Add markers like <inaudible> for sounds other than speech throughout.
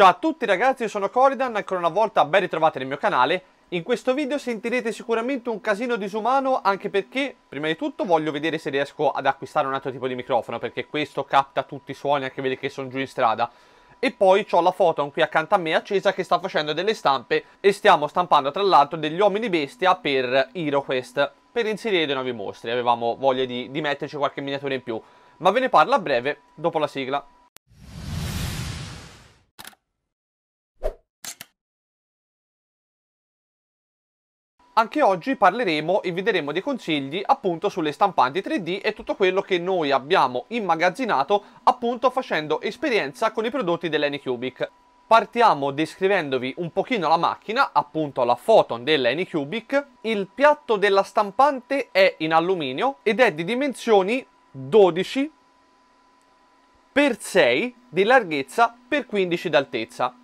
Ciao a tutti ragazzi, io sono Coridan, ancora una volta ben ritrovati nel mio canale. In questo video sentirete sicuramente un casino disumano anche perché, prima di tutto, voglio vedere se riesco ad acquistare un altro tipo di microfono perché questo capta tutti i suoni anche quelli che sono giù in strada. E poi ho la foto qui accanto a me accesa che sta facendo delle stampe e stiamo stampando tra l'altro degli uomini bestia per HeroQuest per inserire dei nuovi mostri. Avevamo voglia di, di metterci qualche miniatura in più, ma ve ne parlo a breve dopo la sigla. Anche oggi parleremo e vi daremo dei consigli appunto sulle stampanti 3D e tutto quello che noi abbiamo immagazzinato appunto facendo esperienza con i prodotti dell'Anycubic. Partiamo descrivendovi un pochino la macchina, appunto la Photon dell'Anycubic. Il piatto della stampante è in alluminio ed è di dimensioni 12 x 6 di larghezza per 15 d'altezza.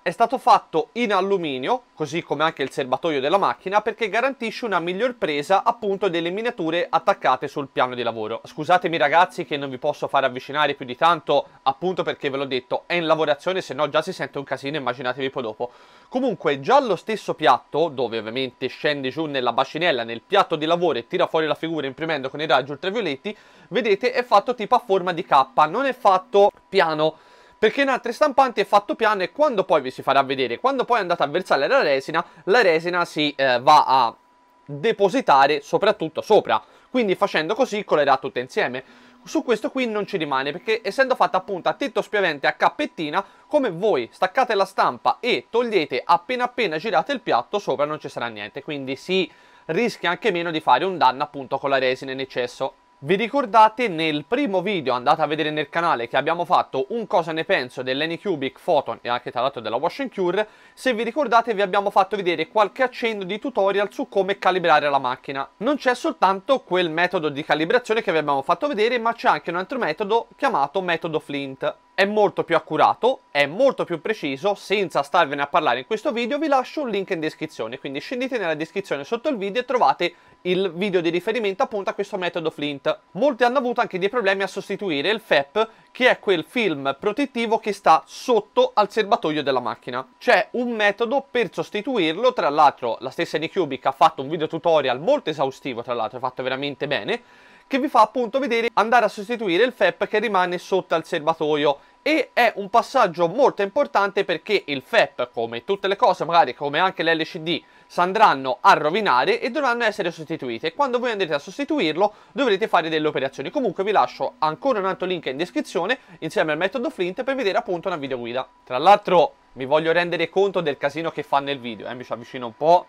È stato fatto in alluminio, così come anche il serbatoio della macchina, perché garantisce una miglior presa appunto delle miniature attaccate sul piano di lavoro. Scusatemi ragazzi che non vi posso far avvicinare più di tanto, appunto perché ve l'ho detto, è in lavorazione, se no già si sente un casino, immaginatevi poi dopo. Comunque già lo stesso piatto, dove ovviamente scende giù nella bacinella, nel piatto di lavoro e tira fuori la figura imprimendo con i raggi ultravioletti, vedete è fatto tipo a forma di K, non è fatto piano, perché in altre stampanti è fatto piano e quando poi vi si farà vedere, quando poi andate a versare la resina, la resina si eh, va a depositare soprattutto sopra, quindi facendo così colerà tutto insieme. Su questo qui non ci rimane perché essendo fatta appunto a tetto spiovente a cappettina, come voi staccate la stampa e togliete appena appena girate il piatto, sopra non ci sarà niente, quindi si rischia anche meno di fare un danno appunto con la resina in eccesso. Vi ricordate nel primo video, andate a vedere nel canale, che abbiamo fatto un cosa ne penso dell'Anycubic Photon e anche tra l'altro della Wash Cure, se vi ricordate vi abbiamo fatto vedere qualche accenno di tutorial su come calibrare la macchina. Non c'è soltanto quel metodo di calibrazione che vi abbiamo fatto vedere, ma c'è anche un altro metodo chiamato metodo Flint è molto più accurato, è molto più preciso, senza starvene a parlare in questo video vi lascio un link in descrizione, quindi scendete nella descrizione sotto il video e trovate il video di riferimento appunto a questo metodo Flint. Molti hanno avuto anche dei problemi a sostituire il FEP, che è quel film protettivo che sta sotto al serbatoio della macchina. C'è un metodo per sostituirlo, tra l'altro la stessa Anycubic ha fatto un video tutorial molto esaustivo, tra l'altro fatto veramente bene, che vi fa appunto vedere andare a sostituire il FEP che rimane sotto al serbatoio e è un passaggio molto importante perché il FEP, come tutte le cose, magari come anche l'LCD, si andranno a rovinare e dovranno essere sostituite. Quando voi andrete a sostituirlo dovrete fare delle operazioni. Comunque vi lascio ancora un altro link in descrizione insieme al metodo Flint per vedere appunto una videoguida. Tra l'altro mi voglio rendere conto del casino che fa nel video, eh? mi ci avvicino un po'.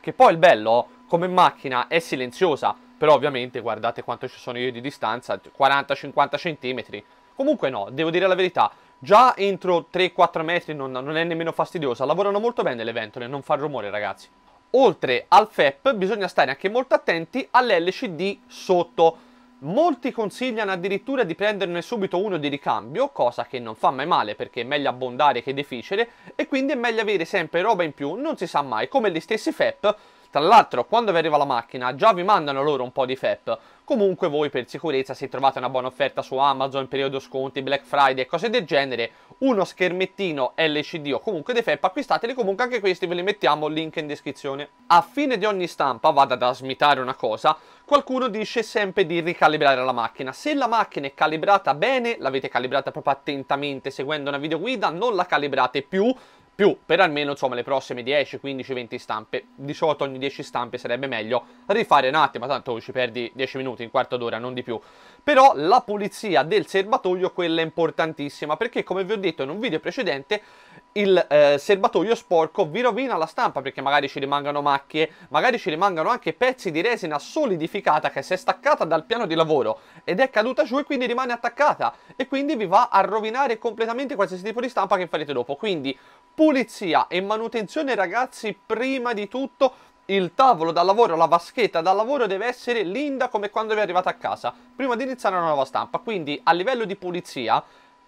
Che poi il bello come macchina è silenziosa, però ovviamente guardate quanto ci sono io di distanza, 40-50 cm. Comunque no, devo dire la verità, già entro 3-4 metri non, non, è nemmeno fastidiosa, lavorano molto bene le ventole, non fa rumore ragazzi. Oltre al FEP bisogna stare anche molto attenti all'LCD sotto. Molti consigliano addirittura di prenderne subito uno di ricambio, cosa che non fa mai male perché è meglio abbondare che deficere e quindi è meglio avere sempre roba in più, non si sa mai, come gli stessi FEP tra l'altro, quando vi arriva la macchina, già vi mandano loro un po' di FEP. Comunque voi per sicurezza, se trovate una buona offerta su Amazon, periodo sconti, Black Friday e cose del genere, uno schermettino LCD o comunque dei FEP, acquistateli comunque anche questi, ve li mettiamo link in descrizione. A fine di ogni stampa, vada da smitare una cosa, qualcuno dice sempre di ricalibrare la macchina. Se la macchina è calibrata bene, l'avete calibrata proprio attentamente seguendo una videoguida, non la calibrate più, più per almeno insomma, le prossime 10, 15, 20 stampe, 18 ogni 10 stampe sarebbe meglio rifare un attimo, tanto ci perdi 10 minuti, un quarto d'ora, non di più. Però la pulizia del serbatoio quella è importantissima perché come vi ho detto in un video precedente il eh, serbatoio sporco vi rovina la stampa perché magari ci rimangano macchie, magari ci rimangano anche pezzi di resina solidificata che si è staccata dal piano di lavoro ed è caduta giù e quindi rimane attaccata e quindi vi va a rovinare completamente qualsiasi tipo di stampa che farete dopo. Quindi pulizia e manutenzione ragazzi prima di tutto il tavolo da lavoro, la vaschetta da lavoro deve essere linda come quando vi è arrivata a casa prima di iniziare una nuova stampa quindi a livello di pulizia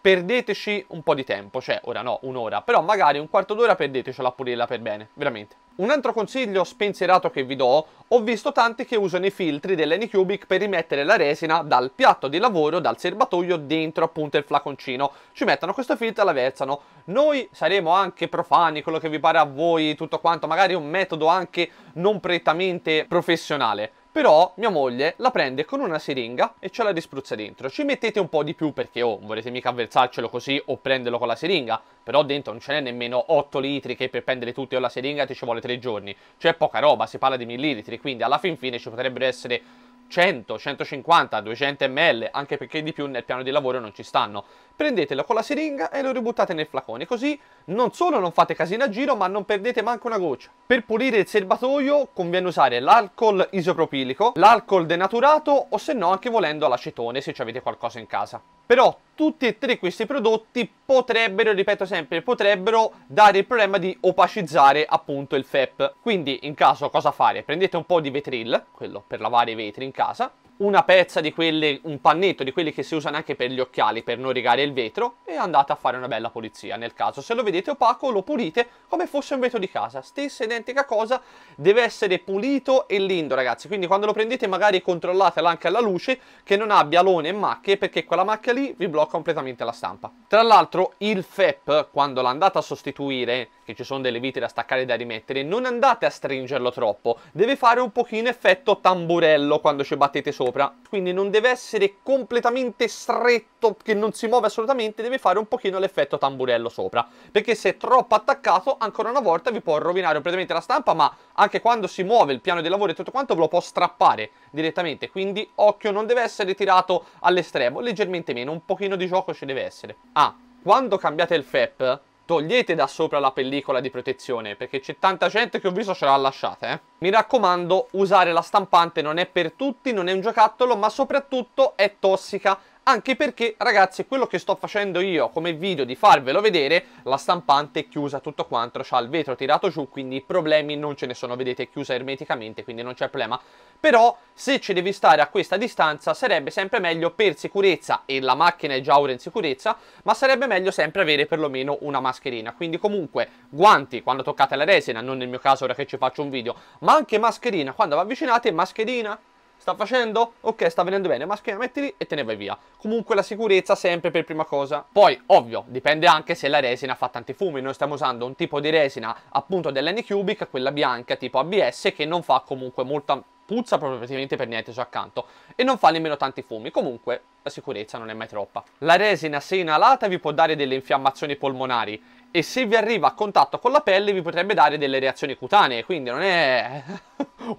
perdeteci un po' di tempo, cioè ora no, un'ora, però magari un quarto d'ora perdetecela pure là per bene, veramente. Un altro consiglio spensierato che vi do, ho visto tanti che usano i filtri dell'Anycubic per rimettere la resina dal piatto di lavoro, dal serbatoio, dentro appunto il flaconcino. Ci mettono questo filtro e la versano. Noi saremo anche profani, quello che vi pare a voi, tutto quanto, magari un metodo anche non prettamente professionale però mia moglie la prende con una siringa e ce la rispruzza dentro. Ci mettete un po' di più perché o oh, volete mica avversarcelo così o prenderlo con la siringa, però dentro non ce n'è nemmeno 8 litri che per prendere tutti o la siringa ti ci vuole 3 giorni. C'è poca roba, si parla di millilitri, quindi alla fin fine ci potrebbero essere 100, 150, 200 ml, anche perché di più nel piano di lavoro non ci stanno prendetelo con la siringa e lo ributtate nel flacone, così non solo non fate casino a giro ma non perdete manco una goccia. Per pulire il serbatoio conviene usare l'alcol isopropilico, l'alcol denaturato o se no anche volendo l'acetone se avete qualcosa in casa. Però tutti e tre questi prodotti potrebbero, ripeto sempre, potrebbero dare il problema di opacizzare appunto il FEP. Quindi in caso cosa fare? Prendete un po' di vetril, quello per lavare i vetri in casa, una pezza di quelle, un pannetto di quelli che si usano anche per gli occhiali per non rigare il vetro e andate a fare una bella pulizia. Nel caso se lo vedete opaco lo pulite come fosse un vetro di casa, stessa identica cosa, deve essere pulito e lindo ragazzi, quindi quando lo prendete magari controllatela anche alla luce che non abbia lone e macchie perché quella macchia lì vi blocca completamente la stampa. Tra l'altro il FEP quando l'andate a sostituire che ci sono delle vite da staccare e da rimettere, non andate a stringerlo troppo, deve fare un pochino effetto tamburello quando ci battete sopra, quindi non deve essere completamente stretto, che non si muove assolutamente, deve fare un pochino l'effetto tamburello sopra, perché se è troppo attaccato, ancora una volta vi può rovinare completamente la stampa, ma anche quando si muove il piano di lavoro e tutto quanto ve lo può strappare direttamente, quindi occhio, non deve essere tirato all'estremo, leggermente meno, un pochino di gioco ci deve essere. Ah, quando cambiate il FEP togliete da sopra la pellicola di protezione perché c'è tanta gente che ho visto ce l'ha lasciata eh. mi raccomando usare la stampante non è per tutti non è un giocattolo ma soprattutto è tossica anche perché ragazzi quello che sto facendo io come video di farvelo vedere la stampante è chiusa tutto quanto c'ha il vetro tirato giù quindi problemi non ce ne sono vedete è chiusa ermeticamente quindi non c'è problema però se ci devi stare a questa distanza sarebbe sempre meglio per sicurezza e la macchina è già ora in sicurezza ma sarebbe meglio sempre avere perlomeno una mascherina quindi comunque guanti quando toccate la resina non nel mio caso ora che ci faccio un video ma anche mascherina quando vi avvicinate mascherina Sta facendo? Ok, sta venendo bene, mascherina mettili e te ne vai via. Comunque la sicurezza sempre per prima cosa. Poi, ovvio, dipende anche se la resina fa tanti fumi. Noi stiamo usando un tipo di resina appunto dell'N-Cubic, quella bianca tipo ABS, che non fa comunque molta puzza praticamente per niente su accanto e non fa nemmeno tanti fumi, comunque la sicurezza non è mai troppa. La resina se inalata vi può dare delle infiammazioni polmonari e se vi arriva a contatto con la pelle vi potrebbe dare delle reazioni cutanee, quindi non è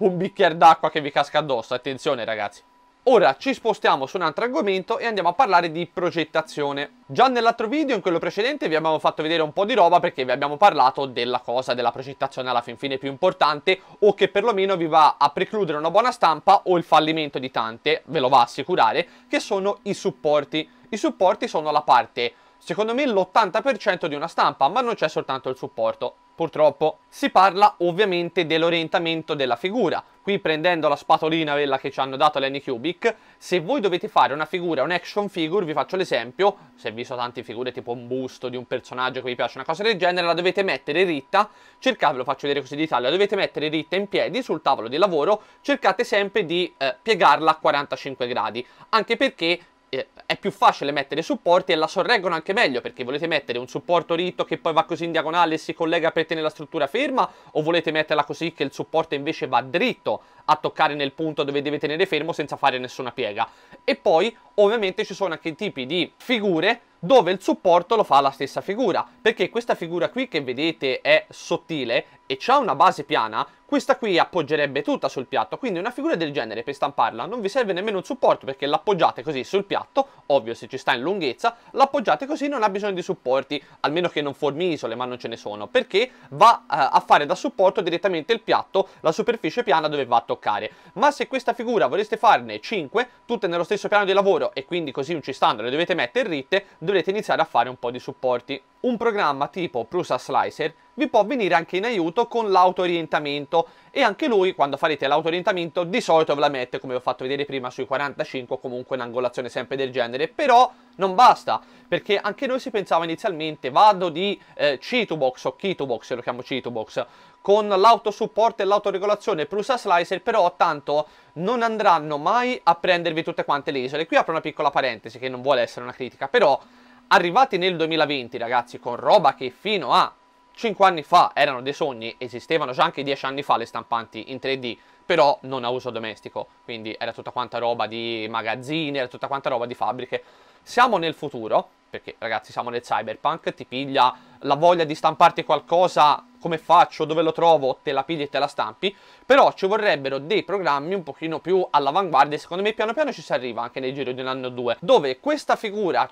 <laughs> un bicchiere d'acqua che vi casca addosso, attenzione ragazzi. Ora ci spostiamo su un altro argomento e andiamo a parlare di progettazione. Già nell'altro video, in quello precedente, vi abbiamo fatto vedere un po' di roba perché vi abbiamo parlato della cosa, della progettazione alla fin fine più importante o che perlomeno vi va a precludere una buona stampa o il fallimento di tante, ve lo va a assicurare, che sono i supporti. I supporti sono la parte secondo me l'80% di una stampa, ma non c'è soltanto il supporto. Purtroppo si parla ovviamente dell'orientamento della figura. Qui prendendo la spatolina quella che ci hanno dato Lenny Cubic, se voi dovete fare una figura, un action figure, vi faccio l'esempio, se vi sono tante figure tipo un busto di un personaggio che vi piace, una cosa del genere, la dovete mettere ritta, cercate, lo faccio vedere così di Italia, la dovete mettere ritta in piedi sul tavolo di lavoro, cercate sempre di eh, piegarla a 45 gradi, anche perché eh, è più facile mettere supporti e la sorreggono anche meglio perché volete mettere un supporto ritto che poi va così in diagonale e si collega per tenere la struttura ferma o volete metterla così che il supporto invece va dritto a toccare nel punto dove deve tenere fermo senza fare nessuna piega e poi ovviamente ci sono anche tipi di figure dove il supporto lo fa la stessa figura, perché questa figura qui che vedete è sottile e ha una base piana, questa qui appoggerebbe tutta sul piatto, quindi una figura del genere per stamparla non vi serve nemmeno un supporto perché l'appoggiate così sul piatto, ovvio se ci sta in lunghezza, l'appoggiate così non ha bisogno di supporti, almeno che non formi isole ma non ce ne sono, perché va eh, a fare da supporto direttamente il piatto, la superficie piana dove va a toccare, ma se questa figura vorreste farne 5, tutte nello stesso piano di lavoro e quindi così non ci stanno, le dovete mettere ritte, dovrete iniziare a fare un po' di supporti. Un programma tipo Prusa Slicer vi può venire anche in aiuto con l'autorientamento e anche lui quando farete l'autorientamento di solito ve la mette come vi ho fatto vedere prima sui 45 o comunque un'angolazione sempre del genere però non basta perché anche noi si pensava inizialmente vado di eh, c 2 o Key2box lo chiamo C2box con l'autosupporto e l'autoregolazione Prusa Slicer però tanto non andranno mai a prendervi tutte quante le isole qui apro una piccola parentesi che non vuole essere una critica però arrivati nel 2020 ragazzi con roba che fino a 5 anni fa erano dei sogni, esistevano già anche 10 anni fa le stampanti in 3D, però non a uso domestico, quindi era tutta quanta roba di magazzini, era tutta quanta roba di fabbriche. Siamo nel futuro, perché ragazzi siamo nel cyberpunk, ti piglia la voglia di stamparti qualcosa, come faccio, dove lo trovo, te la pigli e te la stampi, però ci vorrebbero dei programmi un pochino più all'avanguardia, secondo me piano piano ci si arriva anche nel giro di un anno o due, dove questa figura ha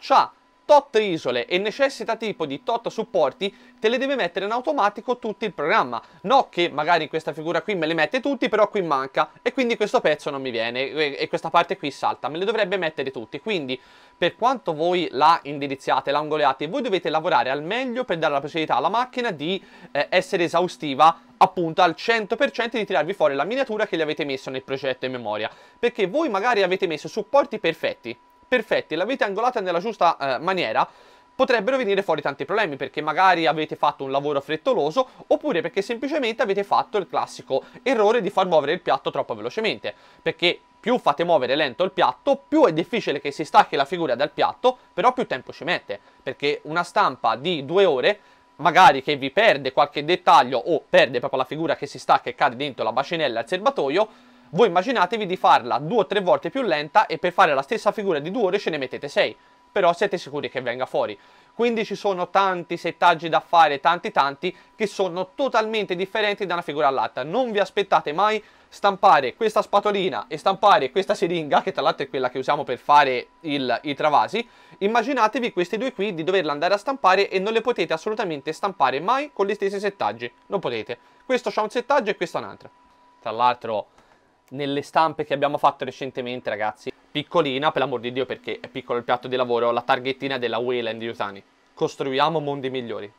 tot isole e necessita tipo di tot supporti, te le deve mettere in automatico tutto il programma. No che magari questa figura qui me le mette tutti, però qui manca e quindi questo pezzo non mi viene e questa parte qui salta, me le dovrebbe mettere tutti. Quindi per quanto voi la indirizziate, la angoleate, voi dovete lavorare al meglio per dare la possibilità alla macchina di eh, essere esaustiva appunto al 100% di tirarvi fuori la miniatura che gli avete messo nel progetto in memoria perché voi magari avete messo supporti perfetti perfetti e l'avete angolata nella giusta eh, maniera, potrebbero venire fuori tanti problemi perché magari avete fatto un lavoro frettoloso oppure perché semplicemente avete fatto il classico errore di far muovere il piatto troppo velocemente perché più fate muovere lento il piatto più è difficile che si stacchi la figura dal piatto però più tempo ci mette perché una stampa di due ore magari che vi perde qualche dettaglio o perde proprio la figura che si stacca e cade dentro la bacinella al serbatoio voi immaginatevi di farla due o tre volte più lenta e per fare la stessa figura di due ore ce ne mettete sei, però siete sicuri che venga fuori. Quindi ci sono tanti settaggi da fare, tanti tanti, che sono totalmente differenti da una figura all'altra. Non vi aspettate mai stampare questa spatolina e stampare questa siringa, che tra l'altro è quella che usiamo per fare il, i travasi, immaginatevi queste due qui di doverle andare a stampare e non le potete assolutamente stampare mai con gli stessi settaggi, non potete. Questo c'ha un settaggio e questo un altro. Tra l'altro nelle stampe che abbiamo fatto recentemente, ragazzi, piccolina, per l'amor di Dio, perché è piccolo il piatto di lavoro, la targhettina della Wayland Yutani. Costruiamo mondi migliori.